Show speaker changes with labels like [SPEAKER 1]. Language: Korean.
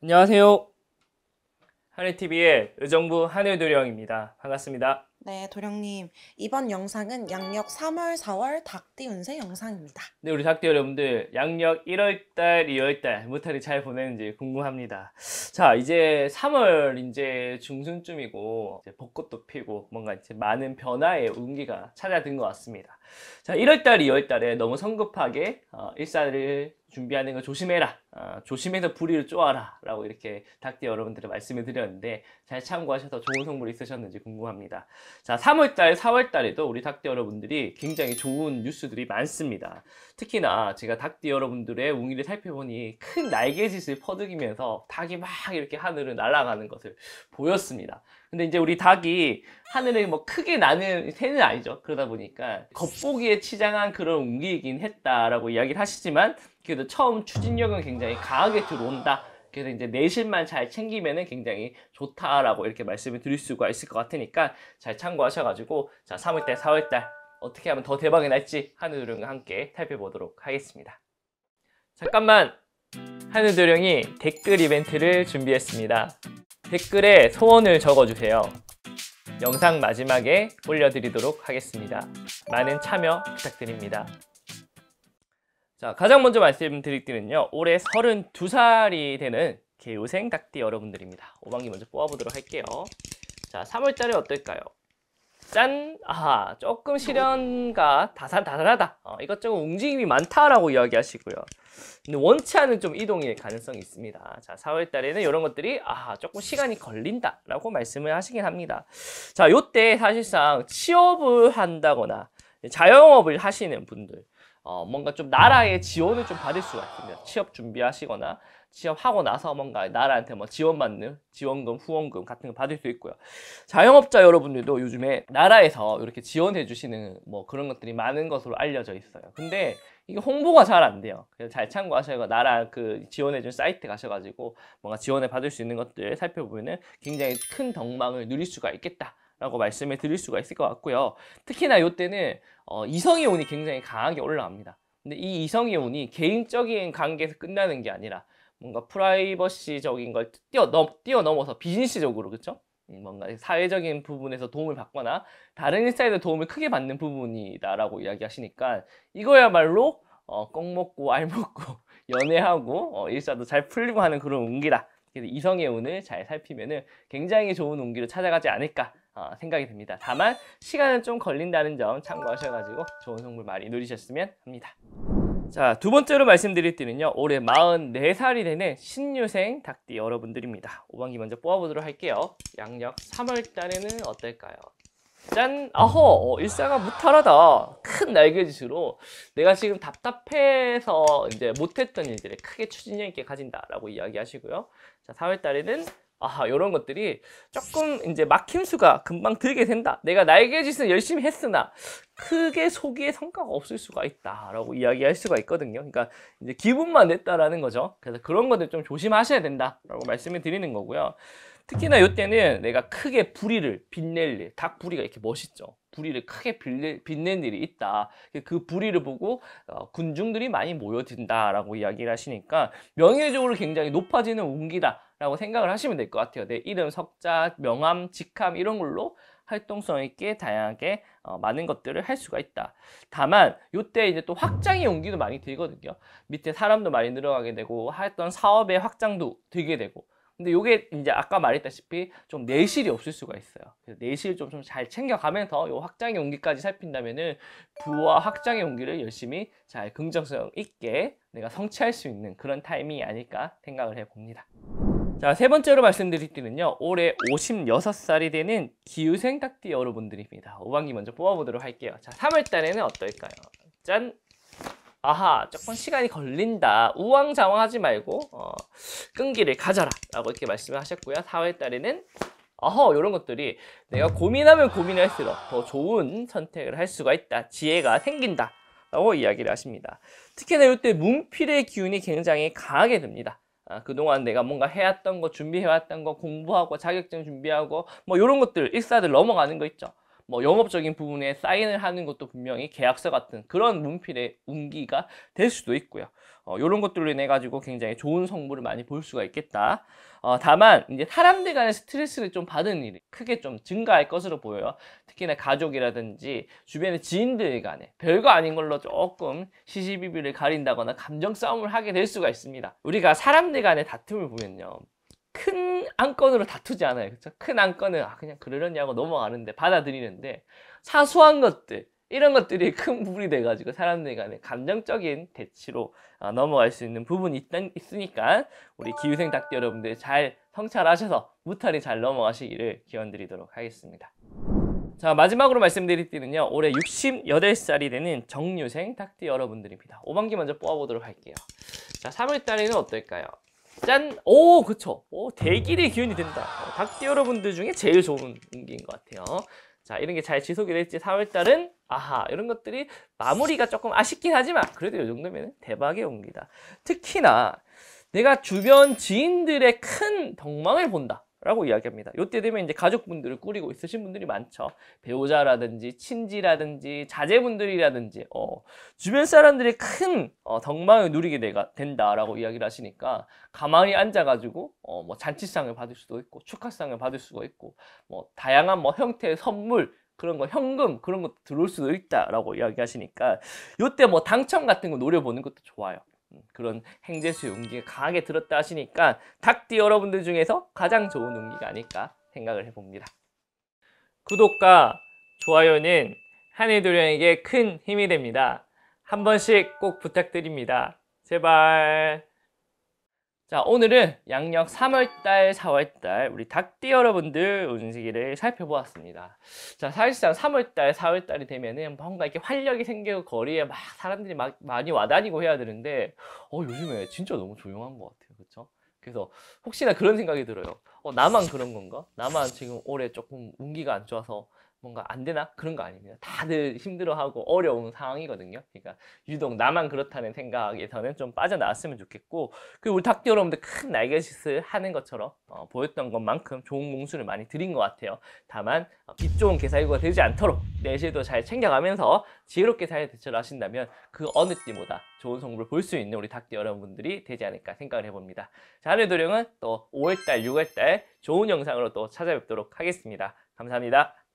[SPEAKER 1] 안녕하세요. 하늘TV의 의정부 하늘도령입니다. 반갑습니다. 네, 도령님. 이번 영상은 양력 3월, 4월 닭띠 운세 영상입니다. 네, 우리 닭띠 여러분들 양력 1월달, 2월달 무탈이 잘 보내는지 궁금합니다. 자, 이제 3월 이제 중순쯤이고 이제 벚꽃도 피고 뭔가 이제 많은 변화의 운기가 찾아든 것 같습니다. 자, 1월달, 2월달에 너무 성급하게 어, 일사를 준비하는 거 조심해라. 어, 조심해서 불의를 쪼아라. 라고 이렇게 닭띠 여러분들의 말씀을 드렸는데 잘 참고하셔서 좋은 성물 있으셨는지 궁금합니다. 자, 3월달, 4월달에도 우리 닭띠 여러분들이 굉장히 좋은 뉴스들이 많습니다. 특히나 제가 닭띠 여러분들의 웅이를 살펴보니 큰 날개짓을 퍼득이면서 닭이 막 이렇게 하늘을 날아가는 것을 보였습니다. 근데 이제 우리 닭이 하늘에 뭐 크게 나는 새는 아니죠. 그러다 보니까 겉보기에 치장한 그런 웅이이긴 했다라고 이야기를 하시지만 그래도 처음 추진력은 굉장히 강하게 들어온다. 그래서 이제 내실만 잘 챙기면은 굉장히 좋다라고 이렇게 말씀을 드릴 수가 있을 것 같으니까 잘 참고하셔가지고 자 3월달, 4월달 어떻게 하면 더 대박이 날지 한우도령과 함께 살펴보도록 하겠습니다. 잠깐만! 한우도령이 댓글 이벤트를 준비했습니다. 댓글에 소원을 적어주세요. 영상 마지막에 올려드리도록 하겠습니다. 많은 참여 부탁드립니다. 자 가장 먼저 말씀드릴 때는요 올해 32살이 되는 개우생 닭띠 여러분들입니다 오방기 먼저 뽑아보도록 할게요 자 3월달에 어떨까요? 짠! 아하 조금 시련과 다산다산하다 어, 이것저것 움직임이 많다라고 이야기하시고요 근데 원치 않은 좀 이동일 가능성이 있습니다 자 4월달에는 이런 것들이 아 조금 시간이 걸린다 라고 말씀을 하시긴 합니다 자 요때 사실상 취업을 한다거나 자영업을 하시는 분들 어, 뭔가 좀 나라의 지원을 좀 받을 수가 있습니다. 취업 준비하시거나 취업하고 나서 뭔가 나라한테 뭐 지원받는 지원금, 후원금 같은 거 받을 수 있고요. 자영업자 여러분들도 요즘에 나라에서 이렇게 지원해 주시는 뭐 그런 것들이 많은 것으로 알려져 있어요. 근데 이게 홍보가 잘 안 돼요. 그래서 잘 참고하셔야 나라 그 지원해 준 사이트 가셔가지고 뭔가 지원을 받을 수 있는 것들 살펴보면은 굉장히 큰 덕망을 누릴 수가 있겠다. 라고 말씀을 드릴 수가 있을 것 같고요. 특히나 이때는 어, 이성의운이 굉장히 강하게 올라갑니다. 근데 이이성의운이 개인적인 관계에서 끝나는 게 아니라 뭔가 프라이버시적인 걸 뛰어넘, 뛰어넘어서 비즈니스적으로 그쵸 뭔가 사회적인 부분에서 도움을 받거나 다른 일사에서 도움을 크게 받는 부분이다라고 이야기하시니까 이거야말로 어, 꽁 먹고 알 먹고 연애하고 어, 일사도 잘 풀리고 하는 그런 운기다 그래서 이성의 운을 잘살피면 굉장히 좋은 운기로 찾아가지 않을까 어, 생각이 듭니다. 다만 시간은 좀 걸린다는 점 참고하셔가지고 좋은 성물 많이 누리셨으면 합니다. 자, 두 번째로 말씀드릴 띠는요. 올해 44살이 되는 신유생 닭띠 여러분들입니다. 오방기 먼저 뽑아보도록 할게요. 양력 3월달에는 어떨까요? 짠! 아허! 어, 일사가 무탈하다. 큰 날개짓으로 내가 지금 답답해서 이제 못했던 일들을 크게 추진력 있게 가진다라고 이야기하시고요. 자, 4월달에는 아요런 것들이 조금 이제 막힘 수가 금방 들게 된다. 내가 날개짓을 열심히 했으나 크게 속기의 성과가 없을 수가 있다라고 이야기할 수가 있거든요. 그러니까 이제 기분만 냈다라는 거죠. 그래서 그런 것들 좀 조심하셔야 된다라고 말씀을 드리는 거고요. 특히나 이때는 내가 크게 부리를 빛낼 일, 닭 부리가 이렇게 멋있죠. 부리를 크게 빛내, 빛낸 일이 있다. 그 부리를 보고 어, 군중들이 많이 모여든다라고 이야기를 하시니까 명예적으로 굉장히 높아지는 운기다라고 생각을 하시면 될 것 같아요. 내 이름, 석자, 명함, 직함 이런 걸로 활동성 있게 다양하게 어, 많은 것들을 할 수가 있다. 다만 이때 이제 또 확장의 용기도 많이 들거든요. 밑에 사람도 많이 늘어가게 되고 했던 사업의 확장도 되게 되고 근데 요게 이제 아까 말했다시피 좀 내실이 없을 수가 있어요. 그래서 내실 좀잘 챙겨가면서 이 확장의 용기까지 살핀다면은 부와 확장의 용기를 열심히 잘 긍정성 있게 내가 성취할 수 있는 그런 타이밍이 아닐까 생각을 해봅니다. 자, 세 번째로 말씀드릴 띠는요. 올해 56살이 되는 기우생 닭띠 여러분들입니다. 5방기 먼저 뽑아보도록 할게요. 자, 3월달에는 어떨까요? 짠! 아하 조금 시간이 걸린다 우왕좌왕하지 말고 어, 끈기를 가져라 라고 이렇게 말씀을 하셨고요 4월달에는 어허 이런 것들이 내가 고민하면 고민할수록 더 좋은 선택을 할 수가 있다 지혜가 생긴다 라고 이야기를 하십니다 특히나 이때 문필의 기운이 굉장히 강하게 듭니다 아, 그동안 내가 뭔가 해왔던 거 준비해왔던 거 공부하고 자격증 준비하고 뭐 이런 것들 일사들 넘어가는 거 있죠 뭐 영업적인 부분에 사인을 하는 것도 분명히 계약서 같은 그런 문필의 운기가 될 수도 있고요. 어, 이런 것들로 인해 가지고 굉장히 좋은 성부을 많이 볼 수가 있겠다. 어, 다만 이제 사람들 간의 스트레스를 좀 받은 일이 크게 좀 증가할 것으로 보여요. 특히나 가족이라든지 주변의 지인들 간에 별거 아닌 걸로 조금 시시비비를 가린다거나 감정 싸움을 하게 될 수가 있습니다. 우리가 사람들 간의 다툼을 보면요. 큰 안건으로 다투지 않아요. 그렇큰 안건은 아 그냥 그러려냐고 넘어가는데 받아들이는데 사소한 것들 이런 것들이 큰 부분이 돼가지고 사람들 간에 감정적인 대치로 어, 넘어갈 수 있는 부분이 있, 있으니까 우리 기후생 닥터 여러분들 잘 성찰하셔서 무탈이 잘 넘어가시기를 기원드리도록 하겠습니다. 자 마지막으로 말씀드릴 띠는요 올해 68살이 되는 정유생 닥터 여러분들입니다. 오반기 먼저 뽑아보도록 할게요. 자 3월달에는 어떨까요? 짠! 오, 그쵸. 오, 대길의 기운이 된다. 어, 닭띠 여러분들 중에 제일 좋은 운기인 것 같아요. 자, 이런 게 잘 지속이 될지 4월달은 아하, 이런 것들이 마무리가 조금 아쉽긴 하지만 그래도 이 정도면 대박의 운기다. 특히나 내가 주변 지인들의 큰 덕망을 본다. 라고 이야기합니다. 이때 되면 이제 가족분들을 꾸리고 있으신 분들이 많죠. 배우자라든지 친지라든지 자제분들이라든지 어, 주변 사람들이 큰 어, 덕망을 누리게 되가, 된다라고 이야기를 하시니까 가만히 앉아가지고 어, 뭐 잔치상을 받을 수도 있고 축하상을 받을 수도 있고 뭐 다양한 뭐 형태의 선물 그런 거 현금 그런 거 들어올 수도 있다라고 이야기하시니까 이때뭐 당첨 같은 거 노려보는 것도 좋아요. 음, 그런 행재수의 운기가 강하게 들었다 하시니까 닭띠 여러분들 중에서 가장 좋은 운기가 아닐까 생각을 해봅니다. 구독과 좋아요는 한해도령에게 큰 힘이 됩니다. 한 번씩 꼭 부탁드립니다. 제발... 자 오늘은 양력 3월달 4월달 우리 닭띠 여러분들 운세기를 살펴보았습니다 자 사실상 3월달 4월달이 되면은 뭔가 이렇게 활력이 생기고 거리에 막 사람들이 막 많이 와다니고 해야 되는데 어 요즘에 진짜 너무 조용한 것 같아요 그쵸? 그래서 혹시나 그런 생각이 들어요 어 나만 그런 건가? 나만 지금 올해 조금 운기가 안 좋아서 뭔가 안 되나? 그런 거 아닙니다. 다들 힘들어하고 어려운 상황이거든요. 그러니까 유독 나만 그렇다는 생각에서는 좀 빠져나왔으면 좋겠고 그리고 우리 닭띠 여러분들 큰 날개짓을 하는 것처럼 어, 보였던 것만큼 좋은 공수를 많이 드린 것 같아요. 다만 어, 빛 좋은 개살구가 되지 않도록 내실도 잘 챙겨가면서 지혜롭게 잘 대처를 하신다면 그 어느 띠보다 좋은 성부를 볼수 있는 우리 닭띠 여러분들이 되지 않을까 생각을 해봅니다. 자, 하늘 도령은 또 5월달, 6월달 좋은 영상으로 또 찾아뵙도록 하겠습니다. 감사합니다.